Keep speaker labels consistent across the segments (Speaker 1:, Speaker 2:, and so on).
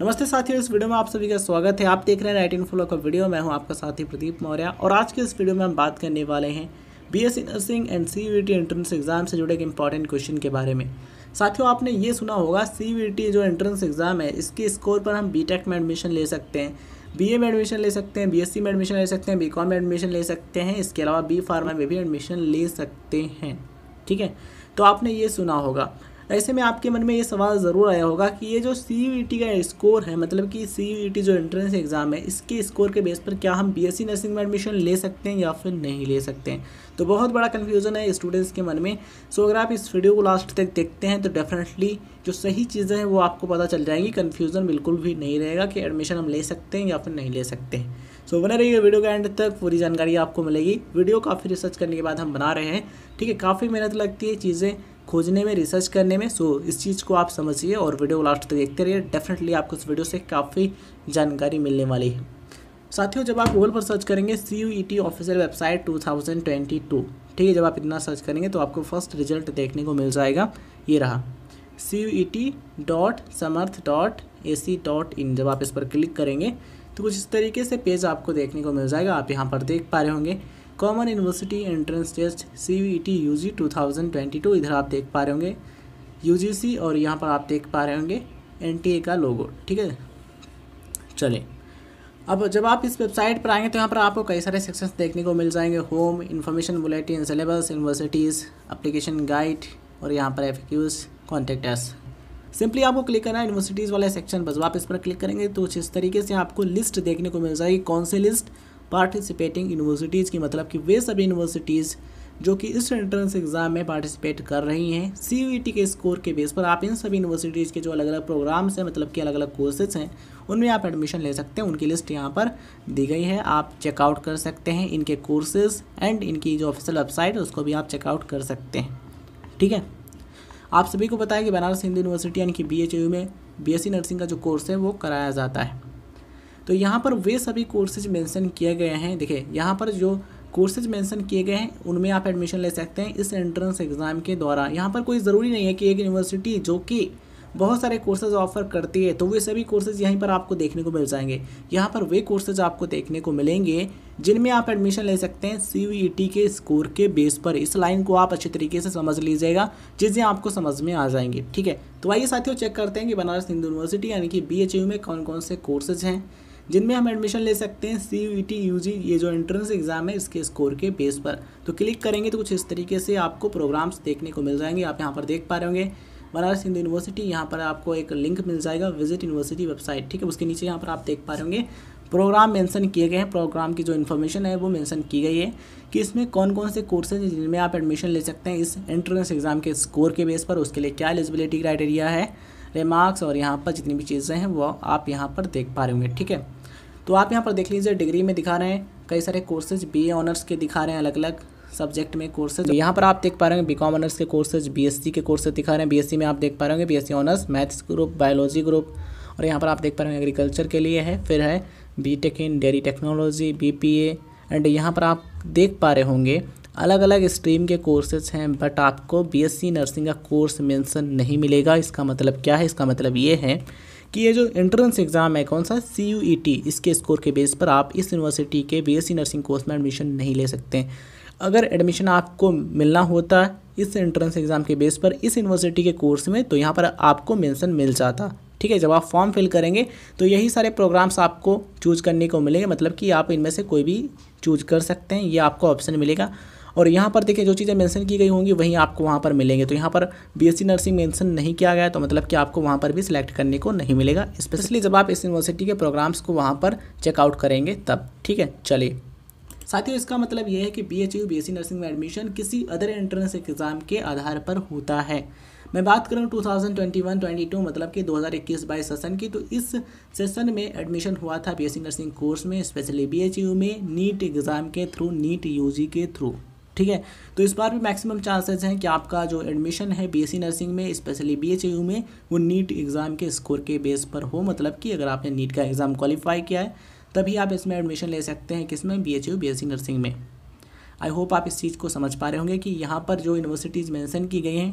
Speaker 1: नमस्ते साथियों इस वीडियो में आप सभी का स्वागत है आप देख रहे हैं राइट इन्फोलो का वीडियो मैं हूं आपका साथी प्रदीप मौर्य और आज के इस वीडियो में हम बात करने वाले हैं BSc nursing and CUET entrance exam से जुड़े एक इंपॉर्टेंट क्वेश्चन के बारे में साथियों आपने ये सुना होगा सी e जो एंट्रेंस एग्ज़ाम है इसके स्कोर पर हम बी e में एडमिशन ले सकते हैं बी में एडमिशन ले सकते हैं बी में एडमिशन ले सकते हैं बी में एडमिशन ले सकते हैं इसके अलावा बी फार्मा में भी एडमिशन ले सकते हैं ठीक है तो आपने ये सुना होगा तो ऐसे में आपके मन में ये सवाल ज़रूर आया होगा कि ये जो सी e का स्कोर है मतलब कि सी e जो एंट्रेंस एग्ज़ाम है इसके स्कोर के बेस पर क्या हम बी नर्सिंग में एडमिशन ले सकते हैं या फिर नहीं ले सकते हैं तो बहुत बड़ा कन्फ्यूज़न है स्टूडेंट्स के मन में सो अगर आप इस वीडियो को लास्ट तक देखते हैं तो डेफिनेटली जो सही चीज़ें हैं वो आपको पता चल जाएंगी कन्फ्यूज़न बिल्कुल भी नहीं रहेगा कि एडमिशन हम ले सकते हैं या फिर नहीं ले सकते हैं सो so, बने रहिए वीडियो के एंड तक पूरी जानकारी आपको मिलेगी वीडियो काफ़ी रिसर्च करने के बाद हम बना रहे हैं ठीक है काफ़ी मेहनत लगती है चीज़ें खोजने में रिसर्च करने में सो इस चीज़ को आप समझिए और वीडियो लास्ट तक देखते रहिए डेफिनेटली आपको इस वीडियो से काफ़ी जानकारी मिलने वाली है साथियों जब आप गूगल पर सर्च करेंगे C U E T officer website two thousand twenty two ठीक है जब आप इतना सर्च करेंगे तो आपको फर्स्ट रिजल्ट देखने को मिल जाएगा ये रहा C U E T dot Samarth dot A C dot in जब आप इस पर क्लिक करेंगे तो कुछ इस तरीके से पेज आपको देखने को मिल जाएगा आप यहाँ पर देख पा रहे होंगे common university entrance test C V T U G two thousand twenty two इधर आप देख पा रहे होंगे यू जी सी और यहाँ पर आप देख पा रहे होंगे एन टी ए का लोगो ठीक है चले अब जब आप इस वेबसाइट पर आएंगे तो यहाँ पर आपको कई सारे सेक्शंस देखने को मिल जाएंगे home information bulletin syllabus universities application guide और यहाँ पर F Qs contact us simply आपको क्लिक करना है यूनिवर्सिटीज़ वाले सेक्शन पर जब आप इस पर क्लिक करेंगे तो इस तरीके से आपको लिस्ट देखने को मिल जाएगी कौन सी लिस्ट पार्टिसिपेटिंग यूनिवर्सिटीज़ की मतलब कि वे सभी यूनिवर्सिटीज़ जो कि इस एंट्रेंस एग्ज़ाम में पार्टिसिपेट कर रही हैं सी e के स्कोर के बेस पर आप इन सभी यूनिवर्सिटीज़ के जो अलग अलग प्रोग्राम्स हैं मतलब कि अलग अलग कोर्सेज हैं उनमें आप एडमिशन ले सकते हैं उनकी लिस्ट यहाँ पर दी गई है आप चेकआउट कर सकते हैं इनके कोर्सेज एंड इनकी जो ऑफिशियल वेबसाइट है उसको भी आप चेकआउट कर सकते हैं ठीक है आप सभी को बताया कि बनारस हिंदू यूनिवर्सिटी यानी कि बी में बी नर्सिंग e का जो कोर्स है वो कराया जाता है तो यहाँ पर वे सभी कोर्सेज मेंशन किए गए हैं देखिए यहाँ पर जो कोर्सेज मेंशन किए गए हैं उनमें आप एडमिशन ले सकते हैं इस एंट्रेंस एग्ज़ाम के द्वारा यहाँ पर कोई ज़रूरी नहीं है कि एक यूनिवर्सिटी जो कि बहुत सारे कोर्सेज ऑफर करती है तो वे सभी कोर्सेज यहीं पर आपको देखने को मिल जाएंगे यहाँ पर वे कोर्सेज आपको देखने को मिलेंगे जिनमें आप एडमिशन ले सकते हैं सी e के स्कोर के बेस पर इस लाइन को आप अच्छे तरीके से समझ लीजिएगा चीज़ें आपको समझ में आ जाएंगी ठीक है तो आइए साथियों चेक करते हैं कि बनारस हिंदू यूनिवर्सिटी यानी कि बी में कौन कौन से कोर्सेज हैं जिनमें हम एडमिशन ले सकते हैं सी ई टी यू जी ये जो एंट्रेंस एग्ज़ाम है इसके स्कोर के बेस पर तो क्लिक करेंगे तो कुछ इस तरीके से आपको प्रोग्राम्स देखने को मिल जाएंगे आप यहाँ पर देख पा रहे होंगे बनारस हिंदू यूनिवर्सिटी यहाँ पर आपको एक लिंक मिल जाएगा विजिट यूनिवर्सिटी वेबसाइट ठीक है उसके नीचे यहाँ पर आप देख पा रहे होंगे प्रोग्राम मेंशन किए गए हैं प्रोग्राम की जो इन्फॉर्मेशन है वो मेंशन की गई है कि इसमें कौन कौन से कोर्सेज हैं जिनमें आप एडमिशन ले सकते हैं इस एंट्रेंस एग्ज़ाम के स्कोर के बेस पर उसके लिए क्या एलिजिबिलिटी क्राइटेरिया है रिमार्क्स और यहाँ पर जितनी भी चीज़ें हैं वो आप यहाँ पर देख पा रहे होंगे ठीक है तो आप यहाँ पर देख लीजिए डिग्री में दिखा रहे हैं कई सारे कोर्सेज बी ऑनर्स के दिखा रहे हैं अलग अलग सब्जेक्ट में कोर्सेज यहाँ पर आप देख पा रहे हैं बीकॉम ऑनर्स के कोर्सेज बीएससी के कोर्सेज दिखा रहे हैं बीएससी में आप देख पा रहे होंगे BSc honours maths group biology group और यहाँ पर आप देख पा रहे हैं एग्रीकल्चर के लिए है फिर है B Tech in dairy technology BPA and यहाँ पर आप देख पा रहे होंगे अलग अलग स्ट्रीम के कोर्सेज हैं बट आपको सी नर्सिंग का कोर्स मैंसन नहीं मिलेगा इसका मतलब क्या है इसका मतलब ये है कि ये जो एंट्रेंस एग्ज़ाम है कौन सा सी यू ई टी इसके स्कोर के बेस पर आप इस यूनिवर्सिटी के B S C nursing course में एडमिशन नहीं ले सकते अगर एडमिशन आपको मिलना होता इस एंट्रेंस एग्ज़ाम के बेस पर इस यूनिवर्सिटी के कोर्स में तो यहाँ पर आपको मेंशन मिल जाता ठीक है जब आप फॉर्म फिल करेंगे तो यही सारे प्रोग्राम्स आपको चूज करने को मिलेंगे मतलब कि आप इनमें से कोई भी चूज कर सकते हैं ये आपको ऑप्शन मिलेगा और यहाँ पर देखिए जो चीज़ें मैंशन की गई होंगी वहीं आपको वहाँ पर मिलेंगे तो यहाँ पर बी नर्सिंग मैंशन नहीं किया गया तो मतलब कि आपको वहाँ पर भी सिलेक्ट करने को नहीं मिलेगा स्पेशली जब आप इस यूनिवर्सिटी के प्रोग्राम्स को वहाँ पर चेकआउट करेंगे तब ठीक है चलिए साथियों इसका मतलब यह है कि B H U B nursing में एडमिशन किसी अदर एंट्रेंस एग्ज़ाम के आधार पर होता है मैं बात करूं 2021-22 मतलब कि 2021-22 सेशन की तो इस सेशन में एडमिशन हुआ था बीएससी नर्सिंग कोर्स में स्पेशली बीएचयू में नीट एग्ज़ाम के थ्रू नीट यूजी के थ्रू ठीक है तो इस बार भी मैक्सिमम चांसेस हैं कि आपका जो एडमिशन है बीएससी नर्सिंग में स्पेशली बीएचयू में वो नीट एग्ज़ाम के स्कोर के बेस पर हो मतलब कि अगर आपने नीट का एग्ज़ाम क्वालिफाई किया है तभी आप इसमें एडमिशन ले सकते हैं किसमें बी एच नर्सिंग में आई होप आप इस चीज़ को समझ पा रहे होंगे कि यहाँ पर जो यूनिवर्सिटीज़ मैंसन की गई हैं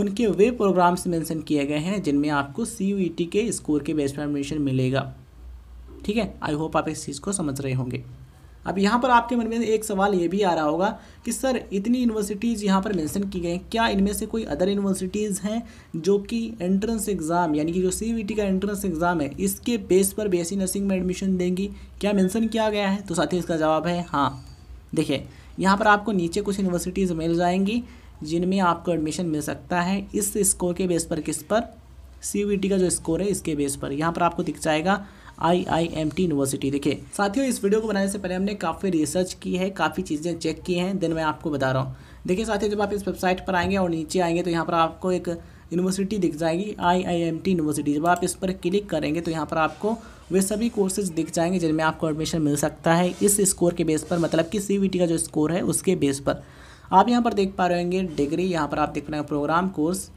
Speaker 1: उनके वे प्रोग्राम्स मेंशन किए गए हैं जिनमें आपको सी e के स्कोर के बेस पर एडमिशन मिलेगा ठीक है आई होप आप इस चीज़ को समझ रहे होंगे अब यहाँ पर आपके मन में एक सवाल ये भी आ रहा होगा कि सर इतनी यूनिवर्सिटीज़ यहाँ पर मेंशन की गई हैं क्या इनमें से कोई अदर यूनिवर्सिटीज़ हैं जो कि एंट्रेंस एग्ज़ाम यानी कि जो सी e का एंट्रेंस एग्ज़ाम है इसके बेस पर बी नर्सिंग e में एडमिशन देंगी क्या मैंसन किया गया है तो साथ ही इसका जवाब है हाँ देखिए यहाँ पर आपको नीचे कुछ यूनिवर्सिटीज़ मिल जाएंगी जिनमें आपको एडमिशन मिल सकता है इस स्कोर के बेस पर किस पर सी e का जो स्कोर है इसके बेस पर यहाँ पर आपको दिख जाएगा आईआईएमटी यूनिवर्सिटी देखिए साथियों इस वीडियो को बनाने से पहले हमने काफ़ी रिसर्च की है काफ़ी चीज़ें चेक की हैं देन मैं आपको बता रहा हूँ देखिए साथियों जब आप इस वेबसाइट पर आएंगे और नीचे आएंगे तो यहाँ पर आपको एक यूनिवर्सिटी दिख जाएगी आईआईएमटी यूनिवर्सिटी जब आप इस पर क्लिक करेंगे तो यहाँ पर आपको वे सभी कोर्सेज दिख जाएंगे जिनमें आपको एडमिशन मिल सकता है इस स्कोर के बेस पर मतलब कि सी का जो स्कोर है उसके बेस पर आप यहाँ पर देख पा रहे होंगे डिग्री यहाँ पर आप देख रहे हैं प्रोग्राम कोर्स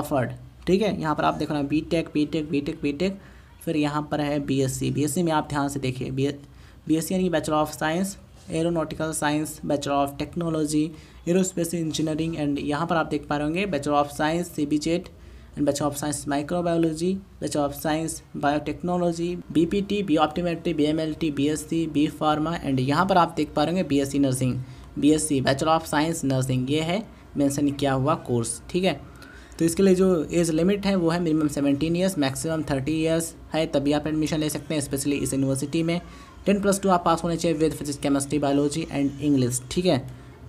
Speaker 1: ऑफर्ड ठीक है यहाँ पर आप देख रहे हैं B Tech B Tech B Tech B Tech फिर यहाँ पर है बीएससी बीएससी में आप ध्यान से देखिए बी बीएससी यानी bachelor of science aeronautical science bachelor of technology aerospace engineering and यहाँ पर आप देख पा रहे होंगे bachelor of science C B Z and bachelor of science microbiology bachelor of science biotechnology B P T B optometry B M L T B S C B pharma and यहाँ पर आप देख पा रहे होंगे B S C nursing B S C bachelor of science nursing ये है मैंसन किया हुआ कोर्स ठीक है तो इसके लिए जो एज लिमिट है वो है minimum seventeen years maximum thirty years है तभी आप एडमिशन ले सकते हैं स्पेशली इस यूनिवर्सिटी में टेन प्लस टू आप पास होने चाहिए with physics chemistry biology and English ठीक है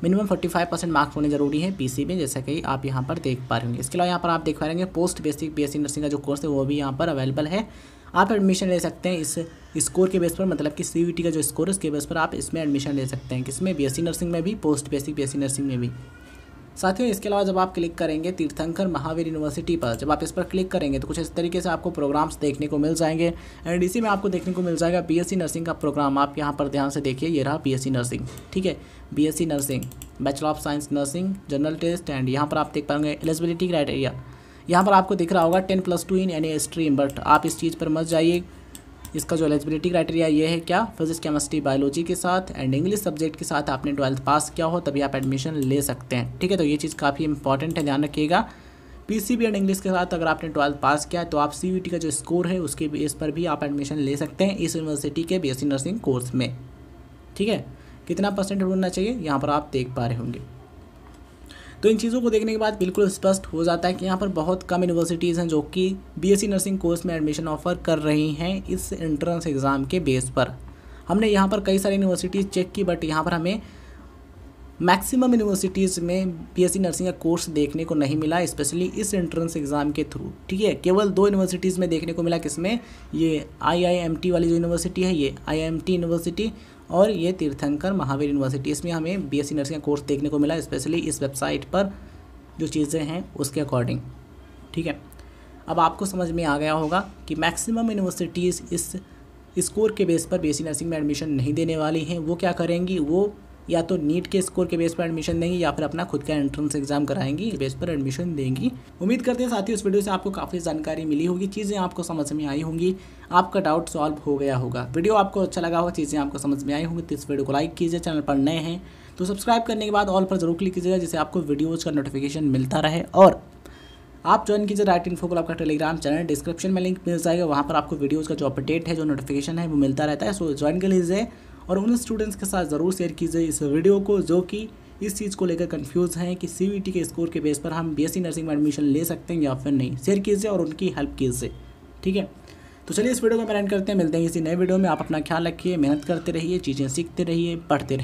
Speaker 1: minimum forty five percent marks होने जरूरी है पीसी में जैसा कि आप यहाँ पर देख पा रहे होंगे इसके अलावा यहाँ पर आप देख पा रहे पोस्ट बेसिक बीएससी नर्सिंग का जो कोर्स है वो भी यहाँ पर अवेलेबल है आप एडमिशन ले सकते हैं इस स्कोर के बेस पर मतलब कि सी का जो स्कोर है उसके बेस पर आप इसमें एडमिशन ले सकते हैं किसमें बी नर्सिंग में भी पोस्ट बेसिक बी नर्सिंग में भी साथियों इसके अलावा जब आप क्लिक करेंगे तीर्थंकर महावीर यूनिवर्सिटी पर जब आप इस पर क्लिक करेंगे तो कुछ इस तरीके से आपको प्रोग्राम्स देखने को मिल जाएंगे एंड इसी में आपको देखने को मिल जाएगा बीएससी नर्सिंग का प्रोग्राम आप यहाँ पर ध्यान से देखिए ये रहा बीएससी नर्सिंग ठीक है BSc nursing bachelor of science nursing general test and यहाँ पर आप देख पाएंगे एलिजिबिलिटी क्राइटेरिया यहाँ पर आपको दिख रहा होगा ten plus two in any stream but आप इस चीज़ पर मत जाइए इसका जो एलिजिबिलिटी क्राइटेरिया ये है क्या फिजिक्स केमिस्ट्री बायोलॉजी के साथ एंड इंग्लिश सब्जेक्ट के साथ आपने ट्वेल्थ पास किया हो तभी आप एडमिशन ले सकते हैं ठीक है तो ये चीज़ काफ़ी इंपॉर्टेंट है ध्यान रखिएगा पीसीबी एंड इंग्लिश के साथ अगर आपने ट्वेल्थ पास किया है तो आप टी का जो स्कोर है उसके बेस पर भी आप एडमिशन ले सकते हैं इस यूनिवर्सिटी के बीएससी नर्सिंग कोर्स में ठीक है कितना परसेंट होना चाहिए यहाँ पर आप देख पा रहे होंगे तो इन चीज़ों को देखने के बाद बिल्कुल स्पष्ट हो जाता है कि यहाँ पर बहुत कम यूनिवर्सिटीज़ हैं जो कि बी नर्सिंग कोर्स में एडमिशन ऑफर कर रही हैं इस एंट्रेंस एग्ज़ाम के बेस पर हमने यहाँ पर कई सारी यूनिवर्सिटीज़ चेक की बट यहाँ पर हमें मैक्सिमम यूनिवर्सिटीज़ में बीएससी नर्सिंग का कोर्स देखने को नहीं मिला स्पेशली इस एंट्रेंस एग्ज़ाम के थ्रू ठीक है केवल दो यूनिवर्सिटीज़ में देखने को मिला किसमें ये आईआईएमटी वाली जो यूनिवर्सिटी है ये आईआईएमटी यूनिवर्सिटी और ये तीर्थंकर महावीर यूनिवर्सिटी इसमें हमें बीएससी नर्सिंग का कोर्स देखने को मिला स्पेशली इस वेबसाइट पर जो चीज़ें हैं उसके अकॉर्डिंग ठीक है अब आपको समझ में आ गया होगा कि मैक्सिमम यूनिवर्सिटीज़ इस स्कोर के बेस पर बीएससी नर्सिंग में एडमिशन नहीं देने वाली हैं वो क्या करेंगी वो या तो नीट के स्कोर के बेस पर एडमिशन देंगी या फिर अपना खुद का एंट्रेंस एग्जाम कराएंगी बेस पर एडमिशन देंगी उम्मीद करते हैं साथ ही उस वीडियो से आपको काफ़ी जानकारी मिली होगी चीज़ें आपको समझ में आई होंगी आपका डाउट सॉल्व हो गया होगा वीडियो आपको अच्छा लगा होगा चीज़ें आपको समझ में आई होंगी तो इस वीडियो को लाइक कीजिए चैनल पर नए हैं तो सब्सक्राइब करने के बाद ऑल पर जरूर क्लिक कीजिएगा जिससे आपको वीडियोज़ का नोटिफिकेशन मिलता रहे और आप ज्वाइन कीजिए राइट इन फोकल आपका टेलीग्राम चैनल डिस्क्रिप्शन में लिंक मिल जाएगा वहाँ पर आपको वीडियोज़ का जो अपडेट है जो नोटिफिकेशन है वो मिलता रहता है सो ज्वाइन कर लीजिए और उन स्टूडेंट्स के साथ ज़रूर शेयर कीजिए इस वीडियो को जो कि इस चीज़ को लेकर कंफ्यूज हैं कि सी के स्कोर के बेस पर हम बी नर्सिंग में एडमिशन ले सकते हैं या फिर नहीं शेयर कीजिए और उनकी हेल्प कीजिए ठीक है तो चलिए इस वीडियो को मैं एंड करते हैं मिलते हैं इसी नए वीडियो में आप अपना ख्याल रखिए मेहनत करते रहिए चीज़ें सीखते रहिए पढ़ते रहिए